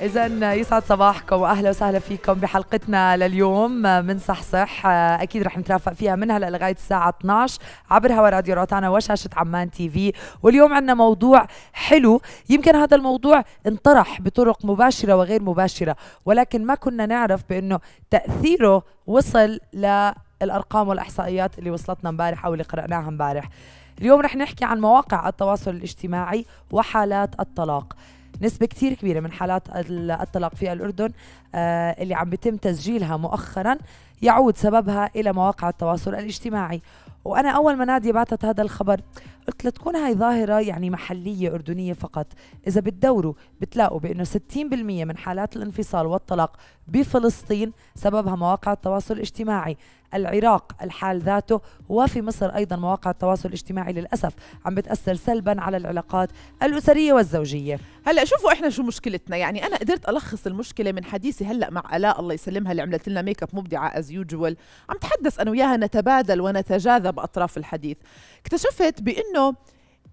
إذا يسعد صباحكم وأهلا وسهلا فيكم بحلقتنا لليوم من صحصح أكيد رح نترافق فيها من هلا لغاية الساعة 12 عبر هوا راديو روتانا وشاشة عمان تي في واليوم عندنا موضوع حلو يمكن هذا الموضوع انطرح بطرق مباشرة وغير مباشرة ولكن ما كنا نعرف بأنه تأثيره وصل للأرقام والإحصائيات اللي وصلتنا امبارح أو اللي قرأناها امبارح اليوم رح نحكي عن مواقع التواصل الاجتماعي وحالات الطلاق نسبة كتير كبيرة من حالات الطلاق في الأردن آه، اللي عم بتم تسجيلها مؤخرا يعود سببها إلى مواقع التواصل الاجتماعي وأنا أول ما نادية بعثت هذا الخبر قلت لتكون هاي ظاهرة يعني محلية أردنية فقط إذا بتدوروا بتلاقوا بأنه 60% من حالات الانفصال والطلاق بفلسطين سببها مواقع التواصل الاجتماعي العراق الحال ذاته وفي مصر أيضا مواقع التواصل الاجتماعي للأسف عم بتأثر سلبا على العلاقات الأسرية والزوجية هلا شوفوا احنا شو مشكلتنا يعني انا قدرت الخص المشكله من حديثي هلا مع الاء الله يسلمها اللي عملت لنا ميك اب مبدعه از يوجوال عم تحدث انا وياها نتبادل ونتجاذب اطراف الحديث اكتشفت بانه انه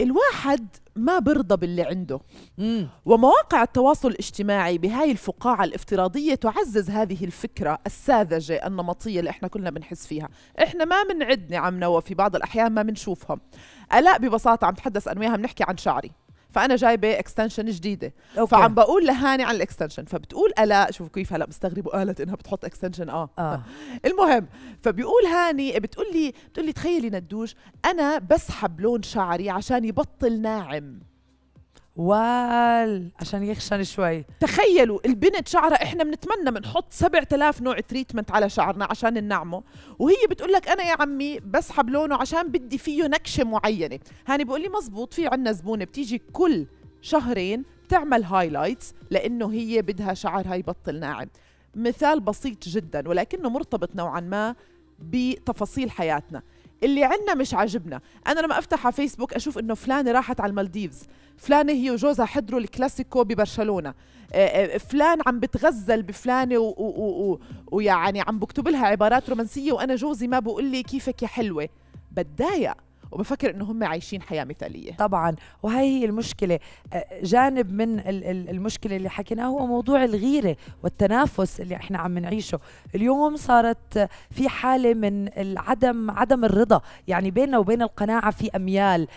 الواحد ما برضى باللي عنده مم. ومواقع التواصل الاجتماعي بهاي الفقاعة الافتراضية تعزز هذه الفكرة الساذجة النمطية اللي احنا كلنا بنحس فيها احنا ما بنعد نعم نوى في بعض الأحيان ما بنشوفهم ألاء ببساطة عم تحدث وياها بنحكي عن شعري فانا جايبه اكستنشن جديده أوكي. فعم بقول لهاني عن الاكستنشن فبتقول الاء شوف كيف هلا مستغرب قالت انها بتحط اكستنشن آه. اه المهم فبيقول هاني بتقول لي بتقول لي تخيلي ندوش انا بسحب لون شعري عشان يبطل ناعم وال عشان يخشن شوي تخيلوا البنت شعرها احنا بنتمنى بنحط 7000 نوع تريتمنت على شعرنا عشان ننعمه وهي بتقول لك انا يا عمي بسحب لونه عشان بدي فيه نكشه معينه هاني بقول لي مزبوط في عندنا زبونه بتيجي كل شهرين تعمل هايلايتس لانه هي بدها شعرها يبطل ناعم مثال بسيط جدا ولكنه مرتبط نوعا ما بتفاصيل حياتنا اللي عندنا مش عاجبنا انا لما افتح على فيسبوك اشوف انه فلانه راحت على المالديفز فلانه هي وجوزها حضروا الكلاسيكو ببرشلونه آه، آه، فلان عم بتغزل بفلانه ويعني عم بكتب لها عبارات رومانسيه وانا جوزي ما بقول لي كيفك يا حلوه بتضايق وبفكر انه هم عايشين حياه مثاليه طبعا وهي هي المشكله جانب من المشكله اللي حكيناه هو موضوع الغيره والتنافس اللي احنا عم نعيشه اليوم صارت في حاله من عدم عدم الرضا يعني بيننا وبين القناعه في اميال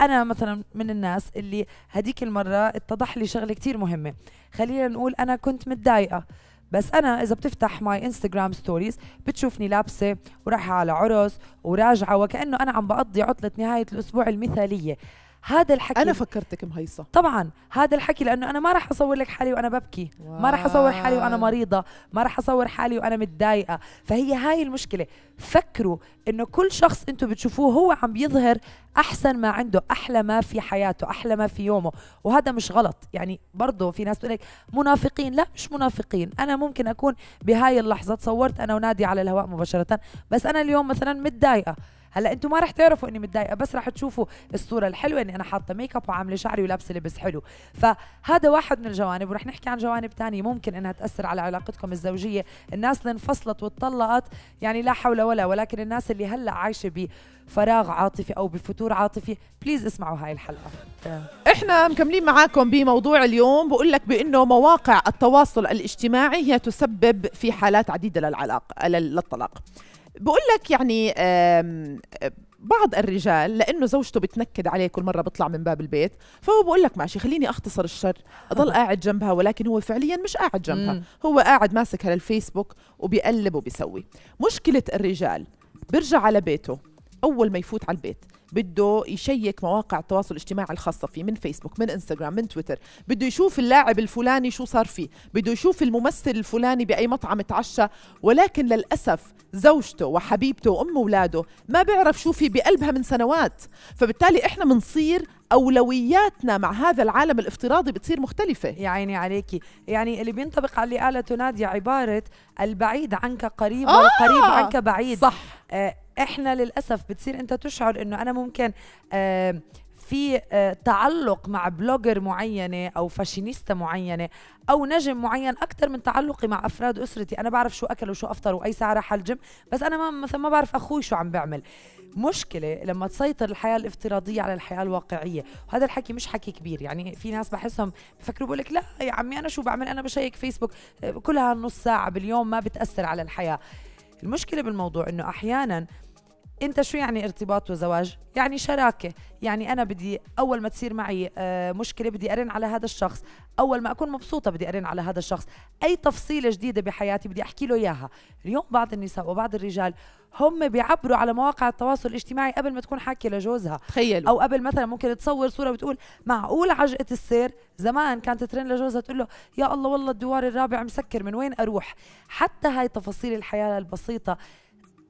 انا مثلا من الناس اللي هديك المره اتضح لي شغله كثير مهمه خلينا نقول انا كنت متضايقه بس انا اذا بتفتح ماي انستغرام ستوريز بتشوفني لابسه ورايحه على عرس وراجعه وكانه انا عم بقضي عطله نهايه الاسبوع المثاليه هذا الحكي انا فكرتك مهيصه طبعا هذا الحكي لانه انا ما راح اصور لك حالي وانا ببكي واو. ما راح اصور حالي وانا مريضه ما راح اصور حالي وانا متضايقه فهي هاي المشكله فكروا انه كل شخص انتم بتشوفوه هو عم بيظهر احسن ما عنده احلى ما في حياته احلى ما في يومه وهذا مش غلط يعني برضه في ناس لك منافقين لا مش منافقين انا ممكن اكون بهاي اللحظه تصورت انا ونادي على الهواء مباشره بس انا اليوم مثلا متضايقه هلا انتم ما رح تعرفوا اني متضايقه بس رح تشوفوا الصوره الحلوه اني انا حاطه ميك اب وعامله شعري ولابسه لبس حلو فهذا واحد من الجوانب ورح نحكي عن جوانب ثانيه ممكن انها تاثر على علاقتكم الزوجيه الناس اللي انفصلت واتطلقت يعني لا حول ولا ولكن الناس اللي هلا عايشه بفراغ عاطفي او بفتور عاطفي بليز اسمعوا هاي الحلقه احنا مكملين معاكم بموضوع اليوم بقول لك بانه مواقع التواصل الاجتماعي هي تسبب في حالات عديده للعلاقه للطلاق بقول لك يعني بعض الرجال لانه زوجته بتنكد عليه كل مره بيطلع من باب البيت فهو بقول لك ماشي خليني اختصر الشر اضل قاعد جنبها ولكن هو فعليا مش قاعد جنبها هو قاعد ماسك على الفيسبوك وبيقلب وبيسوي مشكله الرجال بيرجع على بيته اول ما يفوت على البيت بده يشيك مواقع التواصل الاجتماعي الخاصة فيه من فيسبوك من انستغرام من تويتر بده يشوف اللاعب الفلاني شو صار فيه بده يشوف الممثل الفلاني بأي مطعم تعشى ولكن للأسف زوجته وحبيبته وأم ولاده ما بيعرف شو في بقلبها من سنوات فبالتالي إحنا بنصير اولوياتنا مع هذا العالم الافتراضي بتصير مختلفه يا عيني عليكي يعني اللي بينطبق على اللي قالته ناديه عباره البعيد عنك قريب آه والقريب عنك بعيد صح آه احنا للاسف بتصير انت تشعر انه انا ممكن في آه، تعلق مع بلوجر معينة أو فاشينيستا معينة أو نجم معين أكثر من تعلقي مع أفراد أسرتي أنا بعرف شو أكل وشو أفطر وأي ساعة راح الجيم بس أنا ما مثلا ما بعرف أخوي شو عم بيعمل مشكلة لما تسيطر الحياة الافتراضية على الحياة الواقعية وهذا الحكي مش حكي كبير يعني في ناس بحسهم بفكروا لك لا يا عمي أنا شو بعمل أنا بشيك فيسبوك آه، كلها نص ساعة باليوم ما بتأثر على الحياة المشكله بالموضوع انه احيانا انت شو يعني ارتباط وزواج يعني شراكه يعني انا بدي اول ما تصير معي آه، مشكله بدي ارن على هذا الشخص اول ما اكون مبسوطه بدي ارن على هذا الشخص اي تفصيله جديده بحياتي بدي احكي له اياها اليوم بعض النساء وبعض الرجال هم بيعبروا على مواقع التواصل الاجتماعي قبل ما تكون حاكيه لجوزها تخيلوا او قبل مثلا ممكن تصور صوره وتقول معقول عجقه السير زمان كانت ترن لجوزها تقول له يا الله والله الدوار الرابع مسكر من وين اروح حتى هاي تفاصيل الحياه البسيطه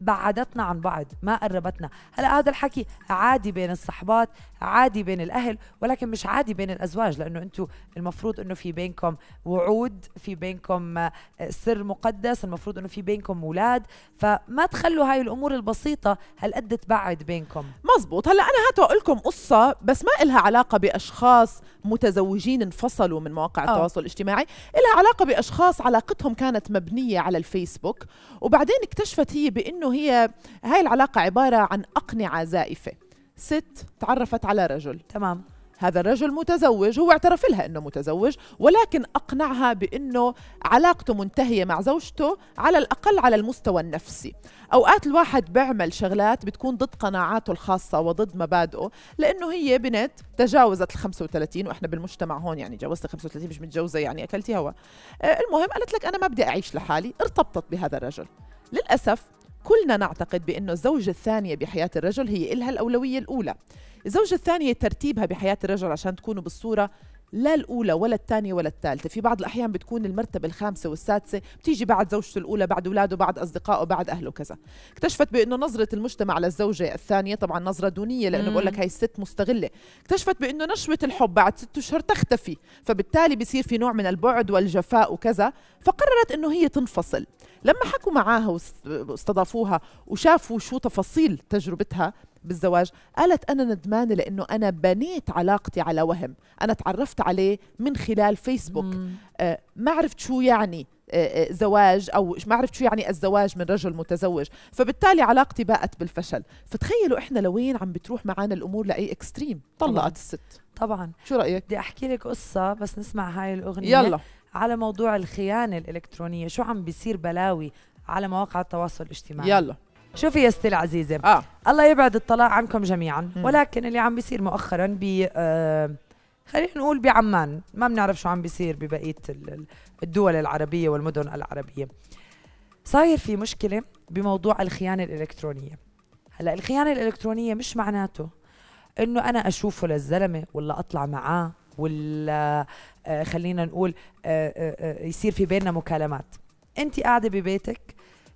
بعدتنا عن بعض ما قربتنا هلا هذا الحكي عادي بين الصحبات عادي بين الاهل ولكن مش عادي بين الازواج لانه انتم المفروض انه في بينكم وعود في بينكم سر مقدس المفروض انه في بينكم اولاد فما تخلوا هاي الامور البسيطه هالقد تبعد بينكم مزبوط هلا انا هاتوا لكم قصه بس ما إلها علاقه باشخاص متزوجين انفصلوا من مواقع أوه. التواصل الاجتماعي إلها علاقه باشخاص علاقتهم كانت مبنيه على الفيسبوك وبعدين اكتشفت هي بانه هي هاي العلاقة عبارة عن أقنعة زائفة ست تعرفت على رجل تمام هذا الرجل متزوج هو اعترف لها انه متزوج ولكن اقنعها بانه علاقته منتهيه مع زوجته على الاقل على المستوى النفسي اوقات الواحد بيعمل شغلات بتكون ضد قناعاته الخاصه وضد مبادئه لانه هي بنت تجاوزت ال 35 واحنا بالمجتمع هون يعني جاوزت 35 مش متجوزه يعني اكلتي هوا آه، المهم قالت لك انا ما بدي اعيش لحالي ارتبطت بهذا الرجل للاسف كلنا نعتقد بأنه الزوجة الثانية بحياة الرجل هي إلها الأولوية الأولى الزوجة الثانية ترتيبها بحياة الرجل عشان تكونوا بالصورة لا الأولى ولا الثانية ولا الثالثة في بعض الأحيان بتكون المرتبة الخامسة والسادسة بتيجي بعد زوجته الأولى بعد أولاده بعد أصدقائه بعد أهله كذا اكتشفت بأنه نظرة المجتمع للزوجة الثانية طبعا نظرة دونية لأنه بقول لك هاي الست مستغلة اكتشفت بأنه نشوة الحب بعد ست أشهر تختفي فبالتالي بصير في نوع من البعد والجفاء وكذا فقررت انه هي تنفصل لما حكوا معاها واستضافوها وشافوا شو تفاصيل تجربتها بالزواج قالت أنا ندمانة لأنه أنا بنيت علاقتي على وهم أنا تعرفت عليه من خلال فيسبوك آه، ما عرفت شو يعني آه، آه، زواج أو ما عرفت شو يعني الزواج من رجل متزوج فبالتالي علاقتي باءت بالفشل فتخيلوا إحنا لوين عم بتروح معنا الأمور لأي إكستريم طلقت الست طبعا شو رأيك؟ بدي أحكي لك قصة بس نسمع هاي الأغنية يلا على موضوع الخيانه الالكترونيه شو عم بيصير بلاوي على مواقع التواصل الاجتماعي يلا شوفي يا ستي العزيزة آه. الله يبعد الطلاق عنكم جميعا م. ولكن اللي عم بيصير مؤخرا ب آه خلينا نقول بعمان ما بنعرف شو عم بيصير ببقية الدول العربية والمدن العربية صاير في مشكلة بموضوع الخيانة الإلكترونية هلا الخيانة الإلكترونية مش معناته إنه أنا أشوفه للزلمة ولا أطلع معاه ولا آه، خلينا نقول آه، آه، يصير في بيننا مكالمات انت قاعده ببيتك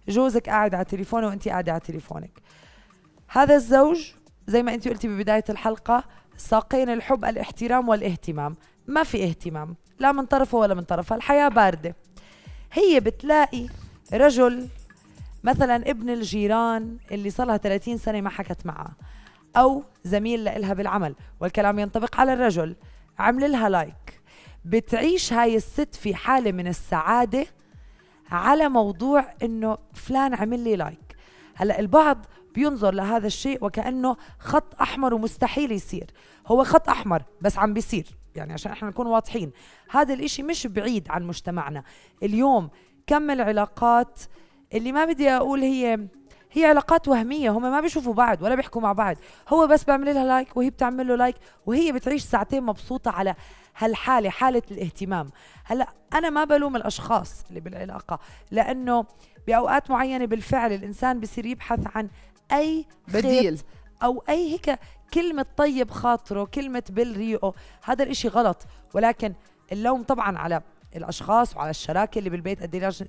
جوزك قاعد على تليفونه وانت قاعده على تليفونك هذا الزوج زي ما انت قلتي ببدايه الحلقه ساقين الحب الاحترام والاهتمام ما في اهتمام لا من طرفه ولا من طرفها الحياه بارده هي بتلاقي رجل مثلا ابن الجيران اللي صار لها 30 سنه ما حكت معه او زميل لها بالعمل والكلام ينطبق على الرجل عمل لها لايك بتعيش هاي الست في حالة من السعادة على موضوع انه فلان عمل لي لايك هلا البعض بينظر لهذا الشيء وكانه خط احمر ومستحيل يصير هو خط احمر بس عم بيصير يعني عشان احنا نكون واضحين هذا الاشي مش بعيد عن مجتمعنا اليوم كم العلاقات اللي ما بدي اقول هي هي علاقات وهمية هم ما بيشوفوا بعض ولا بيحكوا مع بعض هو بس بيعمل لها لايك وهي بتعمل له لايك وهي بتعيش ساعتين مبسوطة على هالحاله حاله الاهتمام هلا انا ما بلوم الاشخاص اللي بالعلاقه لانه باوقات معينه بالفعل الانسان بصير يبحث عن اي بديل او اي هيك كلمه طيب خاطره كلمه بل ريقه هذا الاشي غلط ولكن اللوم طبعا على الاشخاص وعلى الشراكه اللي بالبيت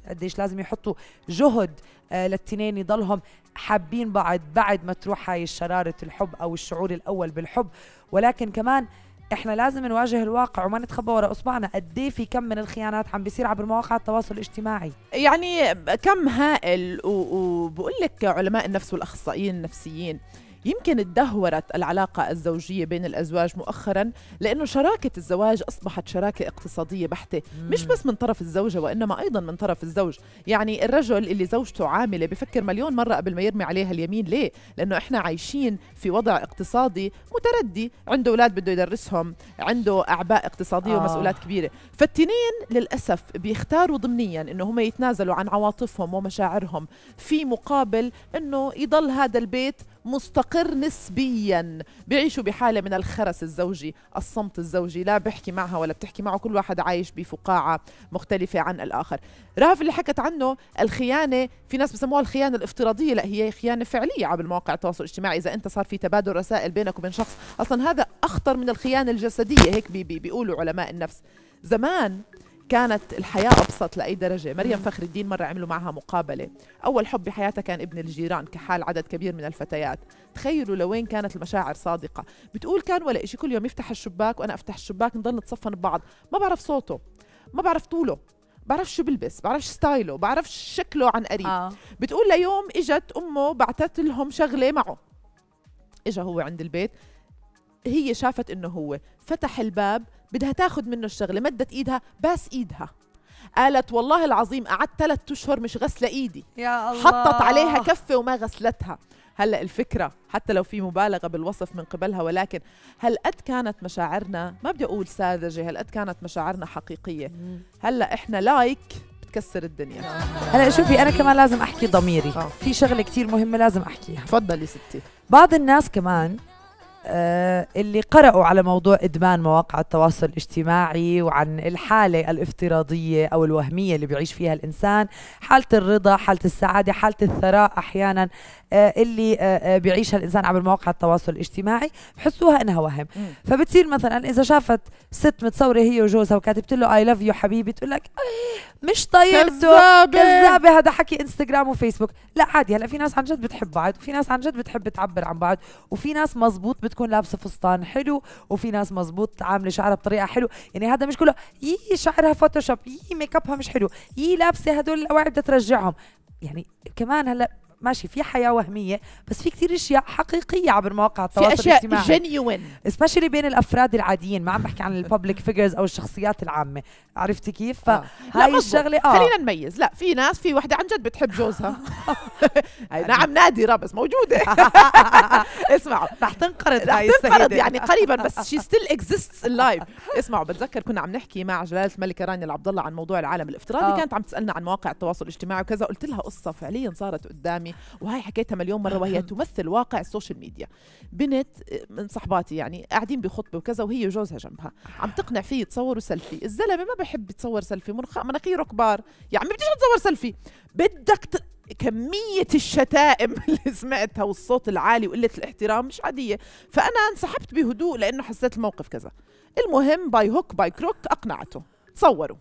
قديش لازم يحطوا جهد آه، للتنين يضلهم حابين بعض بعد ما تروح هاي شراره الحب او الشعور الاول بالحب ولكن كمان احنا لازم نواجه الواقع وما نتخبى وراء اصبعنا قد إيه في كم من الخيانات عم بيصير عبر مواقع التواصل الاجتماعي يعني كم هائل وبقول لك علماء النفس والاخصائيين النفسيين يمكن تدهورت العلاقة الزوجية بين الأزواج مؤخرا لأنه شراكة الزواج أصبحت شراكة اقتصادية بحتة مش بس من طرف الزوجة وإنما أيضا من طرف الزوج يعني الرجل اللي زوجته عاملة بفكر مليون مرة قبل ما يرمي عليها اليمين ليه؟ لأنه إحنا عايشين في وضع اقتصادي متردي عنده أولاد بده يدرسهم عنده أعباء اقتصادية آه. ومسؤولات كبيرة فالتنين للأسف بيختاروا ضمنيا إنه هم يتنازلوا عن عواطفهم ومشاعرهم في مقابل إنه يضل هذا البيت مستقر نسبيا بيعيشوا بحالة من الخرس الزوجي الصمت الزوجي لا بحكي معها ولا بتحكي معه كل واحد عايش بفقاعة مختلفة عن الآخر رهف اللي حكت عنه الخيانة في ناس بسموها الخيانة الافتراضية لا هي خيانة فعلية عبر مواقع التواصل الاجتماعي إذا أنت صار في تبادل رسائل بينك وبين شخص أصلا هذا أخطر من الخيانة الجسدية هيك بيقولوا علماء النفس زمان كانت الحياة أبسط لأي درجة مريم فخر الدين مرة عملوا معها مقابلة أول حب بحياتها كان ابن الجيران كحال عدد كبير من الفتيات تخيلوا لوين كانت المشاعر صادقة بتقول كان ولا إشي كل يوم يفتح الشباك وأنا أفتح الشباك نضل نتصفن ببعض ما بعرف صوته ما بعرف طوله بعرف شو بلبس بعرف ستايله بعرف شكله عن قريب آه. بتقول ليوم اجت امه بعثت لهم شغله معه اجا هو عند البيت هي شافت انه هو فتح الباب بدها تاخذ منه الشغله مدت ايدها باس ايدها قالت والله العظيم قعدت ثلاث اشهر مش غسله ايدي يا الله حطت عليها كفه وما غسلتها هلا الفكره حتى لو في مبالغه بالوصف من قبلها ولكن هل قد كانت مشاعرنا ما بدي اقول ساذجه هل قد كانت مشاعرنا حقيقيه هلا احنا لايك بتكسر الدنيا هلا شوفي انا كمان لازم احكي ضميري آه. في شغله كثير مهمه لازم احكيها تفضلي ستي بعض الناس كمان آه، اللي قرأوا على موضوع إدمان مواقع التواصل الاجتماعي وعن الحالة الافتراضية أو الوهمية اللي بيعيش فيها الإنسان حالة الرضا حالة السعادة حالة الثراء أحيانا آه، اللي آه، بيعيشها الإنسان عبر مواقع التواصل الاجتماعي بحسوها إنها وهم فبتصير مثلا إذا شافت ست متصورة هي وجوزها وكاتبت له أي لاف يو حبيبي تقول لك مش طايقته كذابة هذا حكي انستغرام وفيسبوك لا عادي هلا في ناس عن جد بتحب بعض وفي ناس عن جد بتحب تعبر عن بعض وفي ناس مزبوط بتكون لابسه فستان حلو وفي ناس مزبوط عامله شعرها بطريقه حلو يعني هذا مش كله يي شعرها فوتوشوب يي ميك ابها مش حلو يي لابسه هدول الاواعي بدها ترجعهم يعني كمان هلا ماشي في حياه وهميه بس في كثير اشياء حقيقيه عبر مواقع التواصل في اشياء جينيوين سبيشلي بين الافراد العاديين ما عم بحكي عن الببليك فيجرز او الشخصيات العامه عرفتي كيف فهي آه. الشغله اه خلينا نميز لا في ناس في وحده عن جد بتحب جوزها هي نعم نادره بس موجوده اسمعوا رح تنقرض هاي السيده يعني قريبا بس شي ستيل اكزيستس اللايف اسمعوا بتذكر كنا عم نحكي مع جلاله الملكه رانيا العبد الله عن موضوع العالم الافتراضي آه. كانت عم تسالنا عن مواقع التواصل الاجتماعي وكذا قلت لها قصه فعليا صارت قدامي يعني وهي حكيتها مليون مره وهي تمثل واقع السوشيال ميديا بنت آه، من صحباتي يعني قاعدين بخطبه وكذا وهي وجوزها جنبها عم تقنع فيه يتصوروا سيلفي الزلمه ما بحب يتصور سيلفي مناخيره كبار يا يعني عمي بديش اتصور سيلفي بدك ت... كمية الشتائم اللي سمعتها والصوت العالي وقلة الاحترام مش عادية فأنا انسحبت بهدوء لأنه حسيت الموقف كذا المهم باي هوك باي كروك أقنعته تصوروا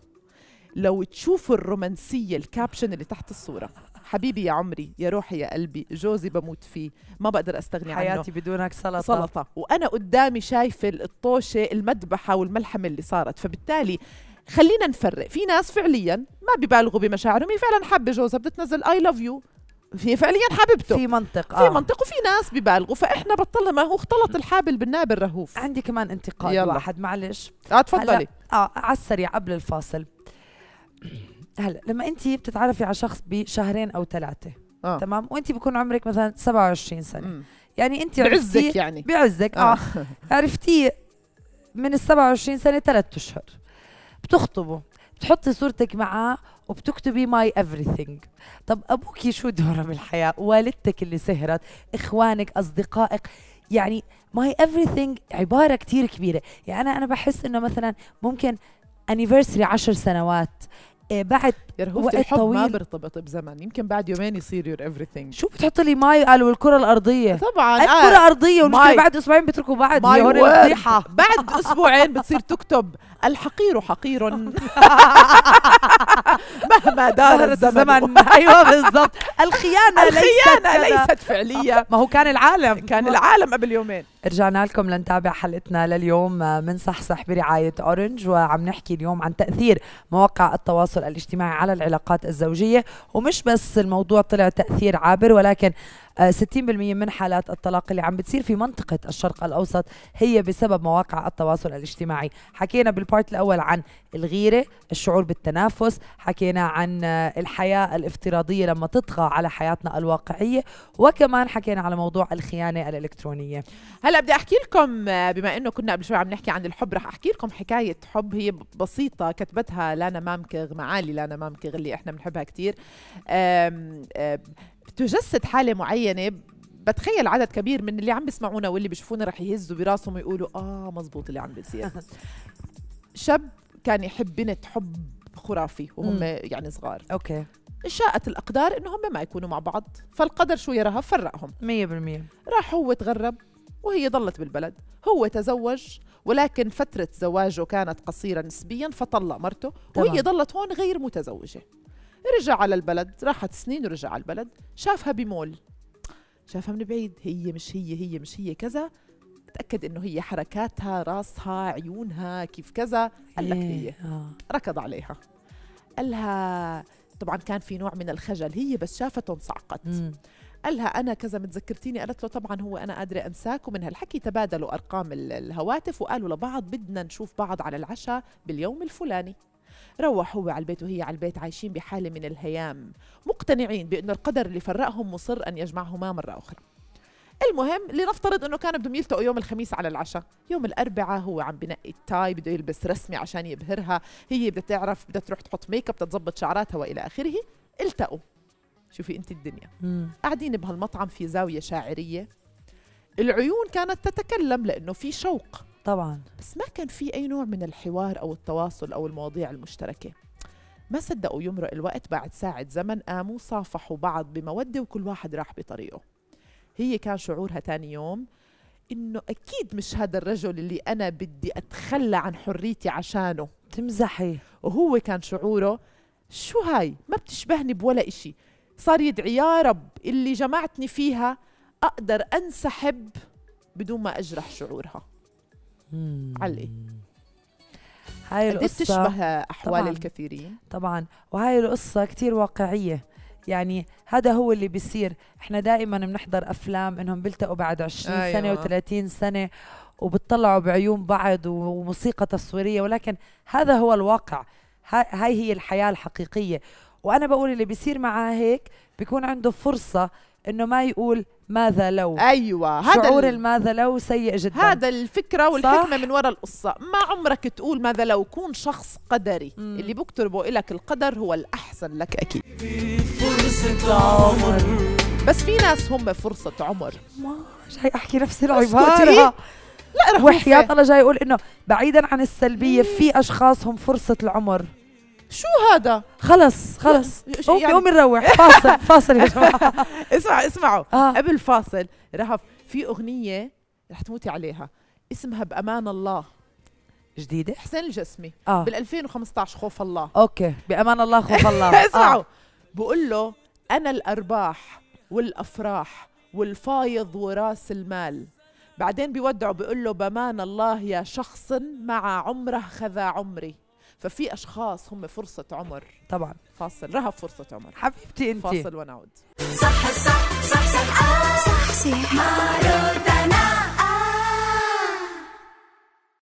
لو تشوفوا الرومانسية الكابشن اللي تحت الصورة حبيبي يا عمري يا روحي يا قلبي جوزي بموت فيه ما بقدر استغني حياتي عنه حياتي بدونك سلطه سلطه وانا قدامي شايفه الطوشه المذبحه والملحمه اللي صارت فبالتالي خلينا نفرق في ناس فعليا ما ببالغوا بمشاعرهم هي فعلا حابه جوزها بدها تنزل اي لاف يو هي فعليا حبيبته في منطق آه. في منطق وفي ناس ببالغوا فاحنا بطلنا ما هو اختلط الحابل بالناب الرهوف عندي كمان انتقاد يلا. واحد معلش اه تفضلي اه على السريع قبل الفاصل هلا لما انت بتتعرفي على شخص بشهرين او ثلاثه آه. تمام وانت بكون عمرك مثلا 27 سنه مم. يعني انت بعزك يعني بعزك اه, آه. عرفتيه من ال 27 سنه ثلاث اشهر بتخطبه بتحطي صورتك معاه وبتكتبي ماي everything طب ابوك شو دوره بالحياه والدتك اللي سهرت اخوانك اصدقائك يعني ماي everything عباره كثير كبيره يعني انا انا بحس انه مثلا ممكن انيفرسري 10 سنوات آه، بعد يعني وقت الحب طويل ما بيرتبط بزمن يمكن بعد يومين يصير يور ايفريثينج شو بتحط لي ماي قالوا الكره الارضيه طبعا الكره آه. ارضيه والمشكله بعد اسبوعين بيتركوا بعض ماي بعد اسبوعين بتصير تكتب الحقير حقير مهما دار الزمن ايوه بالضبط الخيانه الخيانه ليست, ليست فعليه ما هو كان العالم كان العالم قبل يومين رجعنا لكم لنتابع حلقتنا لليوم من صحصح برعاية أورنج وعم نحكي اليوم عن تأثير مواقع التواصل الاجتماعي على العلاقات الزوجية ومش بس الموضوع طلع تأثير عابر ولكن 60% من حالات الطلاق اللي عم بتصير في منطقة الشرق الأوسط هي بسبب مواقع التواصل الاجتماعي حكينا بالبارت الأول عن الغيرة الشعور بالتنافس حكينا عن الحياة الافتراضية لما تطغى على حياتنا الواقعية وكمان حكينا على موضوع الخيانة الإلكترونية هلا بدي أحكي لكم بما أنه كنا قبل شوي عم نحكي عن الحب رح أحكي لكم حكاية حب هي بسيطة كتبتها لانا مامكغ معالي لانا مامكغ اللي إحنا بنحبها كتير بتجسد حاله معينه بتخيل عدد كبير من اللي عم بيسمعونا واللي بيشوفونا رح يهزوا براسهم ويقولوا اه مزبوط اللي عم بيصير شاب كان يحب بنت حب خرافي وهم مم. يعني صغار اوكي شاءت الاقدار انه هم ما يكونوا مع بعض فالقدر شو يراها فرقهم 100% راح هو تغرب وهي ضلت بالبلد هو تزوج ولكن فترة زواجه كانت قصيرة نسبيا فطلق مرته طبعا. وهي ضلت هون غير متزوجة رجع على البلد راحت سنين ورجع على البلد شافها بمول شافها من بعيد هي مش هي هي مش هي كذا تأكد انه هي حركاتها راسها عيونها كيف كذا قال لك هي إيه، آه. ركض عليها قال لها طبعا كان في نوع من الخجل هي بس شافته انصعقت قال لها انا كذا متذكرتيني قالت له طبعا هو انا قادره انساك ومن هالحكي تبادلوا ارقام الهواتف وقالوا لبعض بدنا نشوف بعض على العشاء باليوم الفلاني روح هو على البيت وهي على البيت عايشين بحالة من الهيام مقتنعين بأن القدر اللي فرقهم مصر أن يجمعهما مرة أخرى المهم لنفترض انه كان بدهم يلتقوا يوم الخميس على العشاء يوم الاربعاء هو عم بنقي التاي بده يلبس رسمي عشان يبهرها هي بدها تعرف بدها تروح تحط ميك اب تتظبط شعراتها والى اخره التقوا شوفي انت الدنيا مم. قاعدين بهالمطعم في زاويه شاعريه العيون كانت تتكلم لانه في شوق طبعا بس ما كان في أي نوع من الحوار أو التواصل أو المواضيع المشتركة ما صدقوا يمرق الوقت بعد ساعة زمن قاموا صافحوا بعض بمودة وكل واحد راح بطريقه هي كان شعورها تاني يوم إنه أكيد مش هذا الرجل اللي أنا بدي أتخلى عن حريتي عشانه تمزحي وهو كان شعوره شو هاي ما بتشبهني بولا إشي صار يدعي يا رب اللي جمعتني فيها أقدر أنسحب بدون ما أجرح شعورها على هاي القصة بتشبه أحوال طبعاً الكثيرين طبعا وهاي القصة كتير واقعية يعني هذا هو اللي بيصير احنا دائما بنحضر أفلام إنهم بيلتقوا بعد 20 أيوة. سنة و30 سنة وبتطلعوا بعيون بعض وموسيقى تصويرية ولكن هذا هو الواقع هاي هي الحياة الحقيقية وأنا بقول اللي بيصير معها هيك بيكون عنده فرصة انه ما يقول ماذا لو ايوه هذا شعور الماذا لو سيء جدا هذا الفكره والحكمه من وراء القصه ما عمرك تقول ماذا لو كون شخص قدري مم. اللي بكتربه لك القدر هو الاحسن لك اكيد فرصه عمر بس في ناس هم فرصه عمر ما جاي احكي نفس العباره لا رح وحياة الله جاي اقول انه بعيدا عن السلبيه مم. في اشخاص هم فرصه العمر شو هذا؟ خلص خلص يعني قومي نروح فاصل فاصل يا جماعه اسمع اسمعوا آه. قبل فاصل رهف في اغنيه رح تموتي عليها اسمها بامان الله جديده حسين الجسمي آه. بال 2015 خوف الله اوكي بامان الله خوف الله اسمعوا آه. بقول له انا الارباح والافراح والفايض وراس المال بعدين بيودعه بيقول له بمان الله يا شخص مع عمره خذا عمري ففي اشخاص هم فرصه عمر طبعا فاصل رهف فرصه عمر حبيبتي انت فاصل ونعود صح صح صح صح صح صح صح, صح, صح, صح